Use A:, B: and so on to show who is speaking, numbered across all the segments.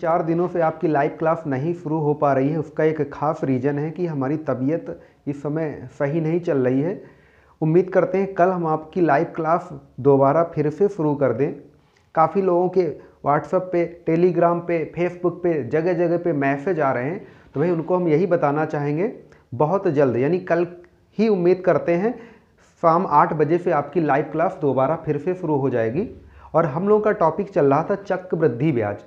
A: चार दिनों से आपकी लाइव क्लास नहीं शुरू हो पा रही है उसका एक खास रीज़न है कि हमारी तबीयत इस समय सही नहीं चल रही है उम्मीद करते हैं कल हम आपकी लाइव क्लास दोबारा फिर से शुरू कर दें काफ़ी लोगों के व्हाट्सअप पे टेलीग्राम पे फेसबुक पे जगह जगह पे मैसेज आ रहे हैं तो भाई उनको हम यही बताना चाहेंगे बहुत जल्द यानी कल ही उम्मीद करते हैं शाम आठ बजे से आपकी लाइव क्लास दोबारा फिर से शुरू हो जाएगी और हम लोगों का टॉपिक चल रहा था चक्रवृद्धि वृद्धि ब्याज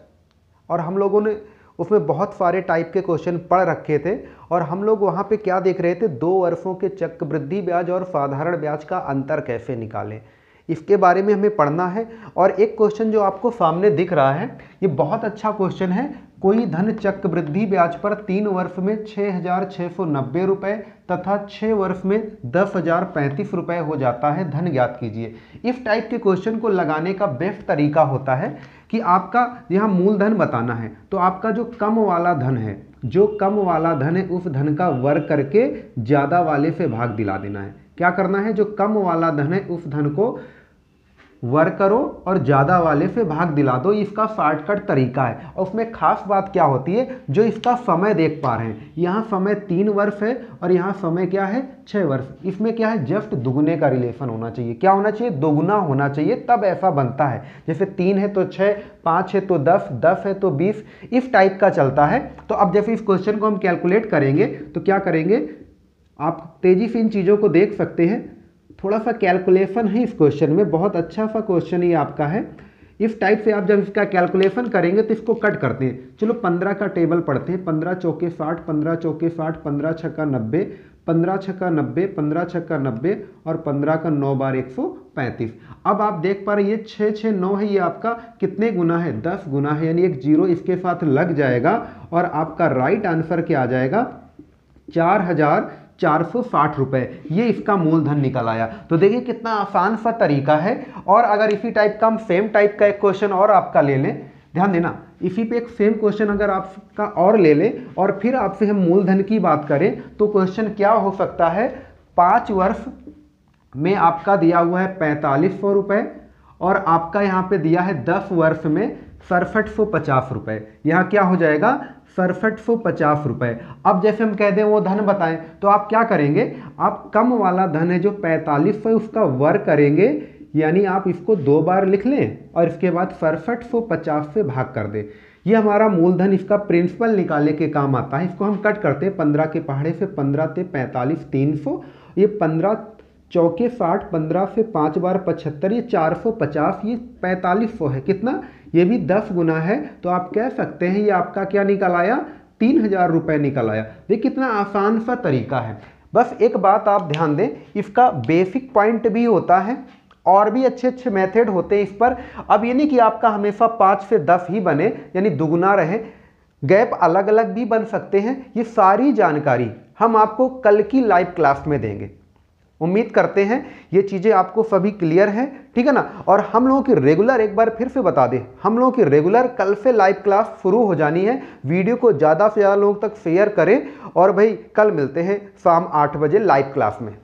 A: और हम लोगों ने उसमें बहुत सारे टाइप के क्वेश्चन पढ़ रखे थे और हम लोग वहाँ पे क्या देख रहे थे दो वर्षों के चक्रवृद्धि ब्याज और साधारण ब्याज का अंतर कैसे निकालें इसके बारे में हमें पढ़ना है और एक क्वेश्चन जो आपको सामने दिख रहा है ये बहुत अच्छा क्वेश्चन है कोई धन चक्र वृद्धि ब्याज पर तीन वर्ष में छः हजार छः सौ नब्बे रुपये तथा छः वर्ष में दस हजार पैंतीस रुपये हो जाता है धन ज्ञात कीजिए इस टाइप के क्वेश्चन को लगाने का बेस्ट तरीका होता है कि आपका यहाँ मूलधन बताना है तो आपका जो कम वाला धन है जो कम वाला धन है उस धन का वर्ग करके ज़्यादा वाले से भाग दिला देना है क्या करना है जो कम वाला धन है उस धन को वर्क करो और ज़्यादा वाले से भाग दिला दो इसका शॉर्टकट तरीका है और उसमें खास बात क्या होती है जो इसका समय देख पा रहे हैं यहाँ समय तीन वर्ष है और यहाँ समय क्या है छः वर्ष इसमें क्या है जस्ट दुगने का रिलेशन होना चाहिए क्या होना चाहिए दोगुना होना चाहिए तब ऐसा बनता है जैसे तीन है तो छः पाँच है तो दस दस है तो बीस इस टाइप का चलता है तो अब जैसे इस क्वेश्चन को हम कैलकुलेट करेंगे तो क्या करेंगे आप तेज़ी से इन चीज़ों को देख सकते हैं थोड़ा सा कैलकुलेशन है इस क्वेश्चन में बहुत अच्छा सा क्वेश्चन ही आपका है इस टाइप से आप जब इसका कैलकुलेशन करेंगे तो इसको कट करते हैं चलो पंद्रह का टेबल पढ़ते हैं पंद्रह चौके साठ पंद्रह चौके साठ पंद्रह छक्का नब्बे पंद्रह छक्का नब्बे पंद्रह छक्का नब्बे और पंद्रह का नौ बार एक सौ पैंतीस अब आप देख पा रहे ये छः छः नौ है ये आपका कितने गुना है दस गुना है यानी एक जीरो इसके साथ लग जाएगा और आपका राइट आंसर क्या आ जाएगा चार हजार चार सौ साठ रुपये ये इसका मूलधन निकल आया तो देखिए कितना आसान सा तरीका है और अगर इसी टाइप का हम सेम टाइप का एक क्वेश्चन और आपका ले लें ध्यान देना इसी पे एक सेम क्वेश्चन अगर आपका और ले लें और फिर आपसे हम मूलधन की बात करें तो क्वेश्चन क्या हो सकता है पाँच वर्ष में आपका दिया हुआ है पैंतालीस सौ और आपका यहाँ पे दिया है दस वर्ष में सड़सठ सौ पचास रुपये यहाँ क्या हो जाएगा सड़सठ सौ पचास रुपये अब जैसे हम कह दें वो धन बताएं तो आप क्या करेंगे आप कम वाला धन है जो पैंतालीस सौ उसका वर्ग करेंगे यानी आप इसको दो बार लिख लें और इसके बाद सड़सठ सौ पचास से भाग कर दें ये हमारा मूलधन इसका प्रिंसिपल निकाले के काम आता है इसको हम कट करते हैं पंद्रह के पहाड़े से पंद्रह से पैंतालीस तीन सौ ये पंद्रह चौके साठ पंद्रह से पाँच बार पचहत्तर ये चार सौ पचास ये पैंतालीस सौ है कितना ये भी दस गुना है तो आप कह सकते हैं ये आपका क्या निकल आया तीन हज़ार रुपये निकल आया ये कितना आसान सा तरीका है बस एक बात आप ध्यान दें इसका बेसिक पॉइंट भी होता है और भी अच्छे अच्छे मेथड होते हैं इस पर अब ये नहीं कि आपका हमेशा पाँच से दस ही बने यानी दुगुना रहे गैप अलग अलग भी बन सकते हैं ये सारी जानकारी हम आपको कल की लाइव क्लास में देंगे उम्मीद करते हैं ये चीज़ें आपको सभी क्लियर हैं ठीक है ना और हम लोगों की रेगुलर एक बार फिर से बता दें हम लोगों की रेगुलर कल से लाइव क्लास शुरू हो जानी है वीडियो को ज़्यादा से ज़्यादा लोगों तक शेयर करें और भाई कल मिलते हैं शाम आठ बजे लाइव क्लास में